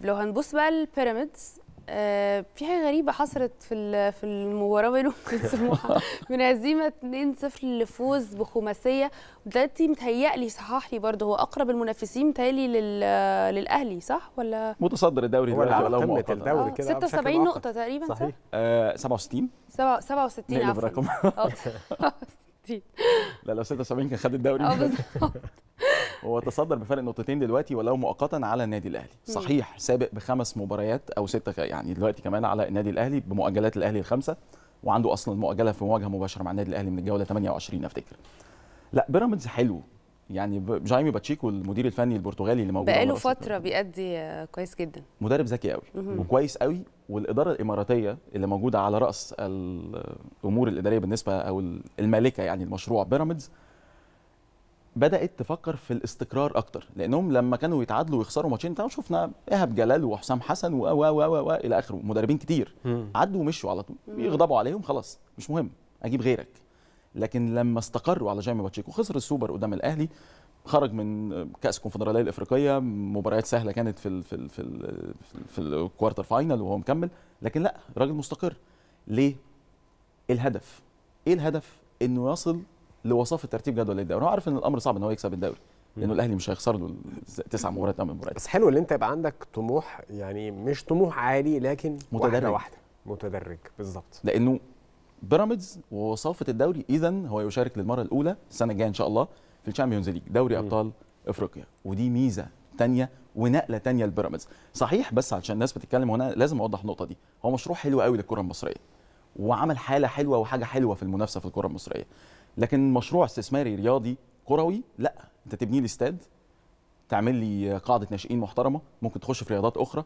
لو هنبص بقى للبيراميدز آه، في حاجه غريبه حصلت في في المباراه بينهم من هزيمه 2-0 لفوز بخماسيه دلوقتي متهيألي صحح لي برضه هو اقرب المنافسين متهيألي للاهلي صح ولا متصدر الدوري هو على قمة الدوري كده 76 اه، نقطه تقريبا صح؟ صحيح 67 67 عفوا اه 67 اه، لا لو 76 كان خد الدوري اه بالظبط هو تصدر بفرق نقطتين دلوقتي ولو مؤقتا على النادي الاهلي صحيح سابق بخمس مباريات او سته يعني دلوقتي كمان على النادي الاهلي بمؤجلات الاهلي الخمسه وعنده اصلا مؤجله في مواجهه مباشره مع النادي الاهلي من الجوله 28 افتكر لا بيراميدز حلو يعني جايمي باتشيكو المدير الفني البرتغالي اللي موجود بقاله فتره بيأدي آه، كويس جدا مدرب ذكي قوي وكويس قوي والاداره الاماراتيه اللي موجوده على راس الامور الاداريه بالنسبه او المالكه يعني المشروع بيراميدز بدات تفكر في الاستقرار اكتر لانهم لما كانوا يتعادلوا ويخسروا ماتشين بتاعهم شفنا ايهاب جلال وحسام حسن و و و و الى اخره مدربين كتير عدوا ومشوا على طول يغضبوا عليهم خلاص مش مهم اجيب غيرك لكن لما استقروا على جيمي باتشيكو خسر السوبر قدام الاهلي خرج من كاس الكونفدراليه الافريقيه مباريات سهله كانت في ال في ال في, ال في الكوارتر فاينل وهو مكمل لكن لا راجل مستقر ليه الهدف ايه الهدف انه يصل لوصافه ترتيب جدول الدوري هو عارف ان الامر صعب ان هو يكسب الدوري لانه الاهلي مش هيخسر له تسع مباريات امام مباريات بس حلو ان انت يبقى عندك طموح يعني مش طموح عالي لكن متدرج واحده, واحدة. متدرج بالظبط لانه بيراميدز ووصافه الدوري اذا هو يشارك للمره الاولى السنه الجايه ان شاء الله في الشامبيونز ليج دوري ابطال افريقيا ودي ميزه ثانيه ونقله ثانيه لبيراميدز صحيح بس عشان الناس بتتكلم هنا لازم اوضح النقطه دي هو مشروع حلو قوي للكره المصريه وعمل حاله حلوه وحاجه حلوه في المنافسه في الكره المصريه لكن مشروع استثماري رياضي كروي لا انت تبني لي استاد تعمل لي قاعده ناشئين محترمه ممكن تخش في رياضات اخرى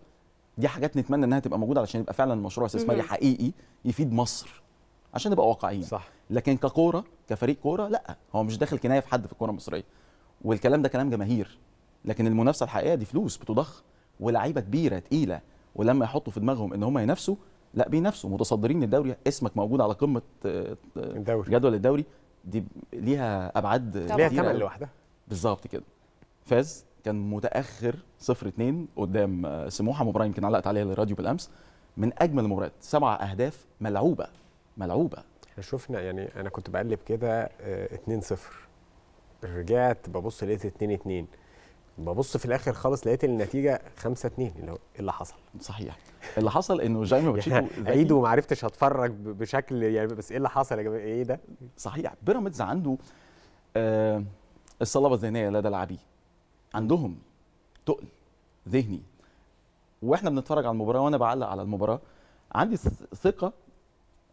دي حاجات نتمنى انها تبقى موجوده علشان يبقى فعلا مشروع استثماري حقيقي يفيد مصر عشان نبقى واقعيين صح لكن ككوره كفريق كوره لا هو مش داخل كنايه في حد في الكوره المصريه والكلام ده كلام جماهير لكن المنافسه الحقيقيه دي فلوس بتضخ ولاعيبه كبيره تقيله ولما يحطوا في دماغهم ان هم ينافسوا لا بينافسوا متصدرين الدوري اسمك موجود على قمه آه، الدوري جدول الدوري دي ليها ابعاد ليها ثمن لوحدها بالظبط كده فاز كان متاخر 0 2 قدام آه، سموحه مباراه يمكن علقت عليها الراديو بالامس من اجمل المباريات سبع اهداف ملعوبه ملعوبه احنا شفنا يعني انا كنت بقلب كده 2 آه، 0 رجعت ببص لقيت 2 2 ببص في الاخر خالص لقيت النتيجه 5 2 إيه اللي حصل صحيح اللي حصل انه جايما يعني باتشيكو عيد وما عرفتش اتفرج بشكل يعني بس ايه اللي حصل يا جماعه ايه ده؟ صحيح بيراميدز عنده آه الصلابه الذهنيه لدى لاعبيه عندهم تقل ذهني واحنا بنتفرج على المباراه وانا بعلق على المباراه عندي ثقه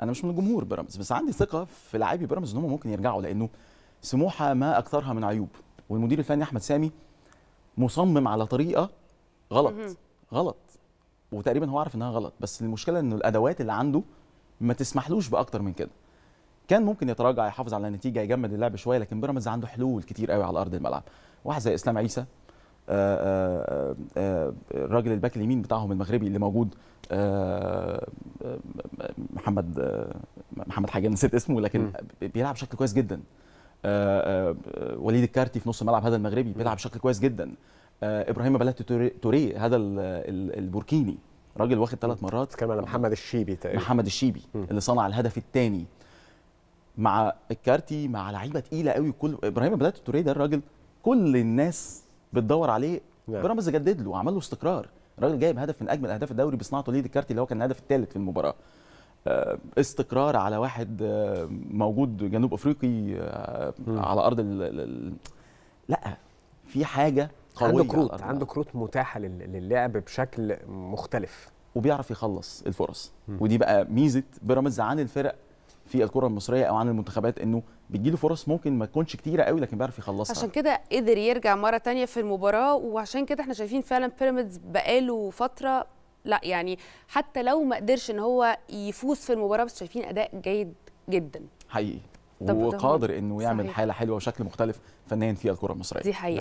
انا مش من جمهور بيراميدز بس عندي ثقه في لاعبي بيراميدز ان هم ممكن يرجعوا لانه سموحه ما اكثرها من عيوب والمدير الفني احمد سامي مصمم على طريقه غلط غلط وتقريبا هو عارف انها غلط بس المشكله انه الادوات اللي عنده ما تسمحلوش باكتر من كده كان ممكن يتراجع يحافظ على النتيجه يجمد اللعب شويه لكن بيراميدز عنده حلول كتير قوي على ارض الملعب واحد زي اسلام عيسى آه، آه، آه، الراجل الباك اليمين بتاعهم المغربي اللي موجود محمد محمد حاجه نسيت اسمه لكن بيلعب بشكل كويس جدا وليد الكارتي في نص الملعب هذا المغربي بيلعب بشكل كويس جدا آه، ابراهيم بلاتي توري هذا البوركيني راجل واخد ثلاث مرات كمان محمد الشيبي تقريبا محمد الشيبي م. اللي صنع الهدف الثاني مع الكارتي مع لعيبه ثقيله قوي كل ابراهيم بلاتي توري ده الراجل كل الناس بتدور عليه نعم. بيراميدز جدد له وعمل له استقرار الراجل جايب هدف من اجمل اهداف الدوري بصناعه وليد الكارتي اللي هو كان الهدف الثالث في المباراه آه، استقرار على واحد آه، موجود جنوب افريقي آه، على ارض الـ لا في حاجه قويه عنده كروت عنده كروت متاحه للعب بشكل مختلف وبيعرف يخلص الفرص م. ودي بقى ميزه بيراميدز عن الفرق في الكره المصريه او عن المنتخبات انه بتجيله فرص ممكن ما تكونش كتيره قوي لكن بيعرف يخلصها عشان كده قدر يرجع مره تانية في المباراه وعشان كده احنا شايفين فعلا بيراميدز بقاله فتره لا يعني حتى لو ما قدرش ان هو يفوز في المباراه بس شايفين اداء جيد جدا حقيقي وقادر انه يعمل صحيح. حاله حلوه وشكل مختلف فنيا فيها الكره المصريه دي حقيقه